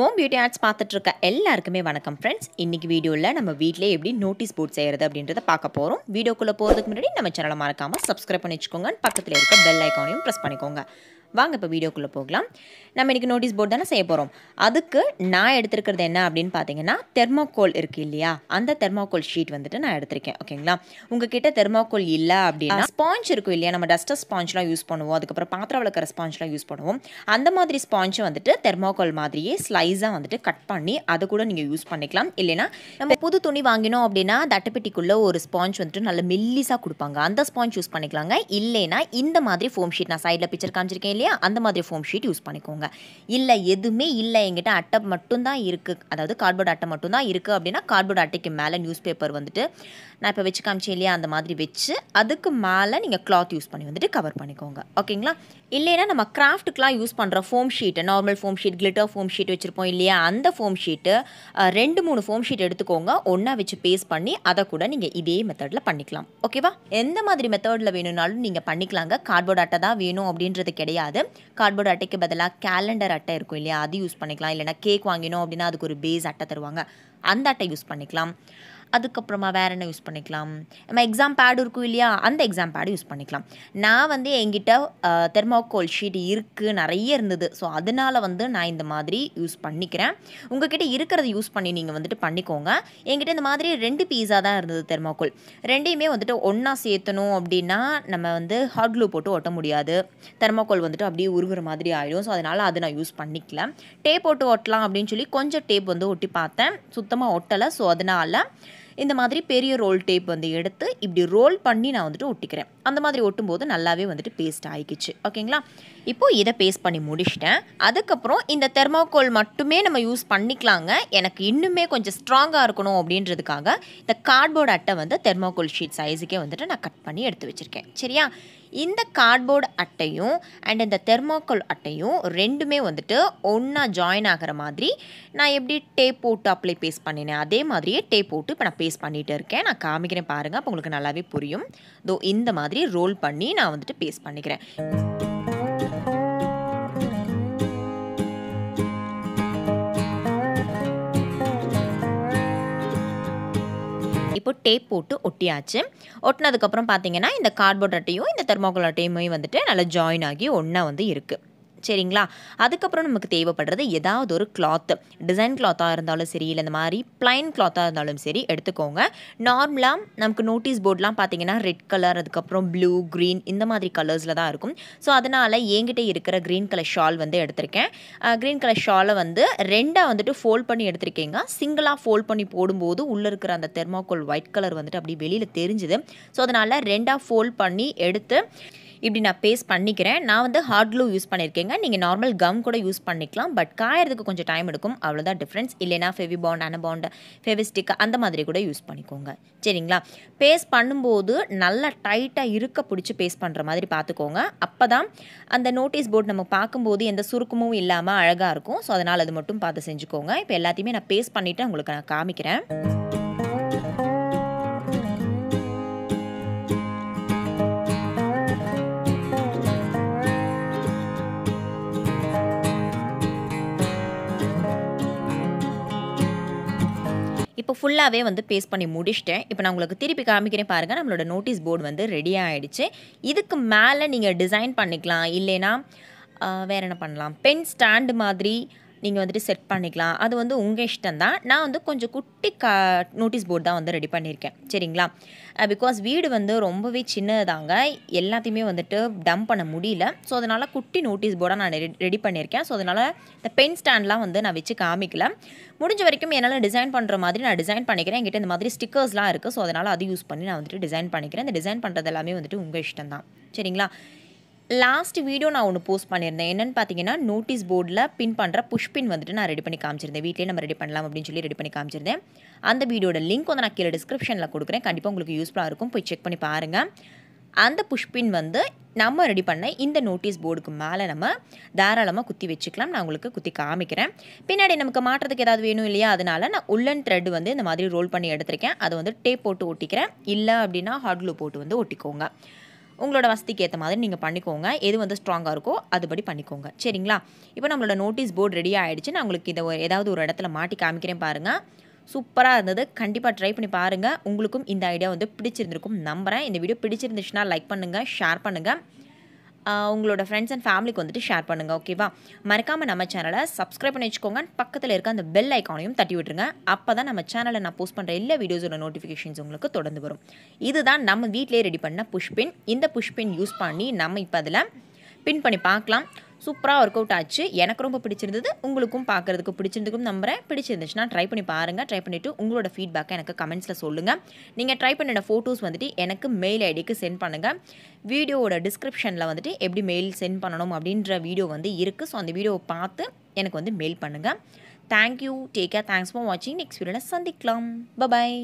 mom beauty arts பார்த்துட்ருக்க எல்லாருக்குமே வணக்கம் friends இன்னைக்கு வீடியோவில் நம்ம வீட்டிலே எப்படி நோட்டீஸ் போர்ட் செய்கிறது அப்படின்றத பார்க்க போகிறோம் வீடியோக்குள்ளே போகிறதுக்கு முன்னாடி நம்ம சேனலை மறக்காமல் சப்ஸ்கிரைப் பண்ணி வச்சுக்கோங்க பக்கத்தில் இருக்க பெல் ஐக்கானையும் ப்ரெஸ் பண்ணிக்கோங்க வாங்க இப்போ வீடியோக்குள்ளே போகலாம் நம்ம இன்றைக்கி நோட்டீஸ் போர்டு தானே செய்ய போகிறோம் அதுக்கு நான் எடுத்திருக்கிறது என்ன அப்படின்னு பார்த்தீங்கன்னா தெர்மோகோல் இருக்குது இல்லையா அந்த தெர்மோகோல் ஷீட் வந்துட்டு நான் எடுத்திருக்கேன் ஓகேங்களா உங்ககிட்ட தெர்மோகோல் இல்லை அப்படின்னா ஸ்பாஞ்ச் இருக்கும் இல்லையா நம்ம டஸ்டர் ஸ்பாஞ்ச்லாம் யூஸ் பண்ணுவோம் அதுக்கப்புறம் பாத்திரம் வளர்க்குற ஸ்பாஞ்ச்லாம் யூஸ் பண்ணுவோம் அந்த மாதிரி ஸ்பாஞ்ச் வந்துட்டு தெர்மோகோல் மாதிரியே ஸ்லைஸாக வந்துட்டு கட் பண்ணி அதை கூட நீங்கள் யூஸ் பண்ணிக்கலாம் இல்லைனா நம்ம புது துணி வாங்கினோம் அப்படின்னா தட்டைப்பெட்டிக்குள்ளே ஒரு ஸ்பாஞ்ச் வந்துட்டு நல்ல மெல்லிஸாக கொடுப்பாங்க அந்த ஸ்பாஞ்ச் யூஸ் பண்ணிக்கலாங்க இல்லைனா இந்த மாதிரி ஃபோம் ஷீட் நான் சைடில் பிக்சர் காமிச்சிருக்கேன் இல்லையா அந்த மாதிரி ஃபோம் ஷீட் யூஸ் பண்ணிக்கோங்க இல்லை எதுவுமே இல்லை எங்கிட்ட அட்டை மட்டும்தான் இருக்குது அதாவது கார்ட்போர்ட் அட்டை மட்டும்தான் இருக்குது அப்படின்னா கார்ட்போர்ட் அட்டைக்கு மேலே நியூஸ் பேப்பர் வந்துட்டு நான் இப்போ வச்சு காமிச்சேன் இல்லையா அந்த மாதிரி வச்சு அதுக்கு மேலே நீங்கள் கிளாத் யூஸ் பண்ணி வந்துட்டு கவர் பண்ணிக்கோங்க ஓகேங்களா இல்லைன்னா நம்ம கிராஃப்ட்டுக்கெலாம் யூஸ் பண்ணுற foam sheet normal foam sheet glitter foam sheet வச்சுருப்போம் இல்லையா அந்த ஃபோம் ஷீட்டு ரெண்டு மூணு ஃபோம் ஷீட் எடுத்துக்கோங்க ஒன்றா வச்சு பேஸ்ட் பண்ணி அதை கூட நீங்கள் இதே மெத்தடில் பண்ணிக்கலாம் ஓகேவா எந்த மாதிரி மெத்தடில் வேணும்னாலும் நீங்கள் பண்ணிக்கலாங்க கார்ட்போர்ட் அட்டை தான் வேணும் அப்படின்றது கிடையாது கிடையாது கார்ட்போர்ட் அட்டைக்கு பதிலாக கேலண்டர் அட்டை இருக்கும் இல்லையா அது யூஸ் பண்ணிக்கலாம் இல்லைனா கேக் வாங்கினோம் அப்படின்னா அதுக்கு ஒரு பேஸ் அட்டை தருவாங்க அந்த அட்டை யூஸ் பண்ணிக்கலாம் அதுக்கப்புறமா வேறு என்ன யூஸ் பண்ணிக்கலாம் நம்ம எக்ஸாம் பேடு இருக்கும் இல்லையா அந்த எக்ஸாம் பேடு யூஸ் பண்ணிக்கலாம் நான் வந்து என்கிட்ட தெர்மாக்கோல் ஷீட் இருக்குது நிறைய இருந்தது ஸோ அதனால் வந்து நான் இந்த மாதிரி யூஸ் பண்ணிக்கிறேன் உங்ககிட்ட இருக்கிறத யூஸ் பண்ணி நீங்கள் வந்துட்டு பண்ணிக்கோங்க என்கிட்ட இந்த மாதிரி ரெண்டு பீஸா தான் இருந்தது தெர்மாக்கோல் ரெண்டையுமே வந்துட்டு ஒன்றா சேர்த்தணும் அப்படின்னா நம்ம வந்து ஹாட் க்ளூ போட்டு ஒட்ட முடியாது தெர்மோகோல் வந்துட்டு அப்படியே உருகுற மாதிரி ஆகிடும் ஸோ அதனால் அதை நான் யூஸ் பண்ணிக்கல டேப் போட்டு ஒட்டலாம் அப்படின்னு சொல்லி கொஞ்சம் டேப் வந்து ஒட்டி பார்த்தேன் சுத்தமாக ஒட்டலை ஸோ அதனால் இந்த மாதிரி பெரிய ரோல் டேப் வந்து எடுத்து இப்படி ரோல் பண்ணி நான் வந்துட்டு ஒட்டிக்கிறேன் அந்த மாதிரி ஒட்டும் போது நல்லாவே வந்துட்டு பேஸ்ட் ஆகிக்குச்சு ஓகேங்களா இப்போது இதை பேஸ்ட் பண்ணி முடிச்சிட்டேன் அதுக்கப்புறம் இந்த தெர்மாக்கோல் மட்டுமே நம்ம யூஸ் பண்ணிக்கலாங்க எனக்கு இன்னுமே கொஞ்சம் ஸ்ட்ராங்காக இருக்கணும் அப்படின்றதுக்காக இந்த கார்ட்போர்ட் அட்டை வந்து தெர்மாக்கோல் ஷீட் சைஸுக்கே வந்துட்டு நான் கட் பண்ணி எடுத்து வச்சுருக்கேன் சரியா இந்த கார்ட்போர்டு அட்டையும் அண்ட் இந்த தெர்மாக்கோல் அட்டையும் ரெண்டுமே வந்துட்டு ஒன்றா ஜாயின் ஆகிற மாதிரி நான் எப்படி டேப் போட்டு அப்ளை பேஸ்ட் பண்ணினேன் அதே மாதிரியே டேப் போட்டு இப்போ நான் பேஸ்ட் பண்ணிகிட்டு இருக்கேன் நான் காமிக்கிறேன் பாருங்கள் அப்போ உங்களுக்கு நல்லாவே புரியும் தோ இந்த மாதிரி ரோல் பண்ணி நான் வந்துட்டு பேஸ்ட் பண்ணிக்கிறேன் இப்போ டேப் போட்டு ஒட்டியாச்சு ஒட்டினதுக்கப்புறம் பார்த்தீங்கன்னா இந்த கார்ட்போர்ட் அட்டையும் இந்த தெர்மோகோல் அட்டையுமே வந்துட்டு நல்லா ஜாயின் ஆகி ஒன்றா வந்து இருக்குது சரிங்களா அதுக்கப்புறம் நமக்கு தேவைப்படுறது ஏதாவது ஒரு கிளாத்து டிசைன் கிளாத்தாக இருந்தாலும் சரி இல்லை இந்த மாதிரி பிளைன் கிளாத்தாக இருந்தாலும் சரி எடுத்துக்கோங்க நார்மலாக நமக்கு நோட்டீஸ் போர்டெலாம் பார்த்தீங்கன்னா ரெட் கலர் அதுக்கப்புறம் ப்ளூ க்ரீன் இந்த மாதிரி கலர்ஸில் தான் இருக்கும் ஸோ அதனால் என்கிட்ட இருக்கிற க்ரீன் கலர் ஷால் வந்து எடுத்திருக்கேன் க்ரீன் கலர் ஷாலை வந்து ரெண்டாக வந்துட்டு ஃபோல்ட் பண்ணி எடுத்திருக்கேங்க சிங்கிளாக ஃபோல்ட் பண்ணி போடும்போது உள்ளே இருக்கிற அந்த தெர்மாக்கோல் ஒயிட் கலர் வந்துட்டு அப்படி வெளியில் தெரிஞ்சுது ஸோ அதனால் ரெண்டாக ஃபோல்ட் பண்ணி எடுத்து இப்படி நான் பேஸ்ட் பண்ணிக்கிறேன் நான் வந்து ஹார்ட் க்ளூ யூஸ் பண்ணியிருக்கேங்க நீங்கள் நார்மல் கம் கூட யூஸ் பண்ணிக்கலாம் பட் காயறதுக்கு கொஞ்சம் டைம் எடுக்கும் அவ்வளோதான் டிஃப்ரென்ஸ் இல்லைனா ஃபெவி பாண்ட் அனபாண்ட் ஃபெவிஸ்டிக் அந்த மாதிரி கூட யூஸ் பண்ணிக்கோங்க சரிங்களா பேஸ்ட் பண்ணும்போது நல்லா டைட்டாக இருக்க பிடிச்சி பேஸ்ட் பண்ணுற மாதிரி பார்த்துக்கோங்க அப்போ தான் அந்த நோட்டீஸ் போர்டு நம்ம பார்க்கும்போது எந்த சுருக்கமும் இல்லாமல் அழகாக இருக்கும் ஸோ அதனால் அது மட்டும் பார்த்து செஞ்சுக்கோங்க இப்போ எல்லாத்தையுமே நான் பேஸ்ட் பண்ணிவிட்டு உங்களுக்கு நான் காமிக்கிறேன் இப்போ ஃபுல்லாகவே வந்து பேஸ் பண்ணி முடிச்சிட்டேன் இப்போ நான் உங்களுக்கு திருப்பி காமிக்கிறேன் பாருங்கள் நம்மளோட நோட்டீஸ் போர்டு வந்து ரெடி ஆகிடுச்சு இதுக்கு மேலே நீங்கள் டிசைன் பண்ணிக்கலாம் இல்லைனா வேறு என்ன பண்ணலாம் பென் ஸ்டாண்டு மாதிரி நீங்கள் வந்துட்டு செட் பண்ணிக்கலாம் அது வந்து உங்கள் இஷ்டம் தான் நான் வந்து கொஞ்சம் குட்டி கா நோட்டீஸ் போர்டு தான் வந்து ரெடி பண்ணியிருக்கேன் சரிங்களா பிகாஸ் வீடு வந்து ரொம்பவே சின்னதாங்க எல்லாத்தையுமே வந்துட்டு டம்ப் பண்ண முடியல ஸோ அதனால் குட்டி நோட்டீஸ் போர்டாக நான் ரெடி பண்ணியிருக்கேன் ஸோ அதனால் இந்த பென் ஸ்டாண்ட்லாம் வந்து நான் வச்சு காமிக்கல முடிஞ்ச வரைக்கும் என்னால் டிசைன் பண்ணுற மாதிரி நான் டிசைன் பண்ணிக்கிறேன் என்கிட்ட இந்த மாதிரி ஸ்டிக்கர்ஸ்லாம் இருக்குது ஸோ அதனால் அது யூஸ் பண்ணி நான் வந்துட்டு டிசைன் பண்ணிக்கிறேன் இந்த டிசைன் பண்ணுறது எல்லாமே வந்துட்டு உங்கள் இஷ்டம் தான் சரிங்களா லாஸ்ட் வீடியோ நான் ஒன்று போஸ்ட் பண்ணியிருந்தேன் என்னென்னு பார்த்தீங்கன்னா நோட்டீஸ் போர்டில் பின் பண்ணுற புஷ் பின் வந்துட்டு நான் ரெடி பண்ணி காமிச்சிருந்தேன் வீட்லேயே நம்ம ரெடி பண்ணலாம் அப்படின்னு சொல்லி ரெடி பண்ணி காமிச்சிருந்தேன் அந்த வீடியோட லிங்க் வந்து நான் கீழே டிஸ்கிரிப்ஷனில் கொடுக்குறேன் கண்டிப்பாக உங்களுக்கு யூஸ்ஃபுல்லாக இருக்கும் போய் செக் பண்ணி பாருங்கள் அந்த புஷ்பின் வந்து நம்ம ரெடி பண்ண இந்த நோட்டீஸ் போர்டுக்கு மேலே நம்ம தாராளமாக குத்தி வச்சுக்கலாம் நான் உங்களுக்கு குத்தி காமிக்கிறேன் பின்னாடி நமக்கு மாற்றத்துக்கு ஏதாவது வேணும் இல்லையா அதனால் நான் உள்ளன் த்ரெட் வந்து இந்த மாதிரி ரோல் பண்ணி எடுத்திருக்கேன் அதை வந்து டேப் போட்டு ஒட்டிக்கிறேன் இல்லை அப்படின்னா ஹாட் க்ளூ போட்டு வந்து ஒட்டிக்கோங்க உங்களோட வசதிக்கு ஏற்ற மாதிரி நீங்கள் பண்ணிக்கோங்க எது வந்து ஸ்ட்ராங்காக இருக்கோ அதுபடி பண்ணிக்கோங்க சரிங்களா இப்போ நம்மளோட நோட்டீஸ் போர்டு ரெடி ஆகிடுச்சு நான் உங்களுக்கு இதை ஏதாவது ஒரு இடத்துல மாட்டி காமிக்கிறேன் பாருங்கள் சூப்பராக இருந்தது கண்டிப்பாக ட்ரை பண்ணி பாருங்கள் உங்களுக்கும் இந்த ஐடியா வந்து பிடிச்சிருந்துருக்கும் நம்புகிறேன் இந்த வீடியோ பிடிச்சிருந்துச்சுன்னா லைக் பண்ணுங்கள் ஷேர் பண்ணுங்கள் உங்களோட ஃப்ரெண்ட்ஸ் அண்ட் ஃபேமிலிக்கு வந்துட்டு ஷேர் பண்ணுங்கள் ஓகேவா மறக்காமல் நம்ம சேனலை சப்ஸ்கிரைப் பண்ணி வச்சுக்கோங்க பக்கத்தில் இருக்க அந்த பெல் ஐக்கானையும் தட்டி விட்டுருங்க அப்போ தான் நம்ம சேனலில் நான் போஸ்ட் பண்ணுற எல்லா வீடியோஸோட நோட்டிஃபிகேஷன்ஸ் உங்களுக்கு தொடர்ந்து வரும் இதுதான் நம்ம வீட்டிலே ரெடி பண்ண புஷ்பின் இந்த புஷ்பின் யூஸ் பண்ணி நம்ம இப்போ அதில் பின் பண்ணி பார்க்கலாம் சூப்பராக ஒர்க் அவுட் ஆச்சு எனக்கு ரொம்ப பிடிச்சிருந்தது உங்களுக்கும் பார்க்குறதுக்கு பிடிச்சிருந்துக்கும் நம்புகிறேன் பிடிச்சிருந்துச்சுன்னா ட்ரை பண்ணி பாருங்கள் ட்ரை பண்ணிவிட்டு உங்களோட ஃபீட்பேக்கை எனக்கு கமெண்ட்ஸில் சொல்லுங்கள் நீங்கள் ட்ரை பண்ணின ஃபோட்டோஸ் வந்துட்டு எனக்கு மெயில் ஐடிக்கு சென்ட் பண்ணுங்கள் வீடியோவோட டிஸ்கிரிப்ஷனில் வந்துட்டு எப்படி மெயில் சென்ட் பண்ணணும் அப்படின்ற வீடியோ வந்து இருக்குது ஸோ அந்த வீடியோவை பார்த்து எனக்கு வந்து மெயில் பண்ணுங்கள் thank you take care thanks for வாட்சிங் நெக்ஸ்ட் வீடியோவில் சந்திக்கலாம் பபாய்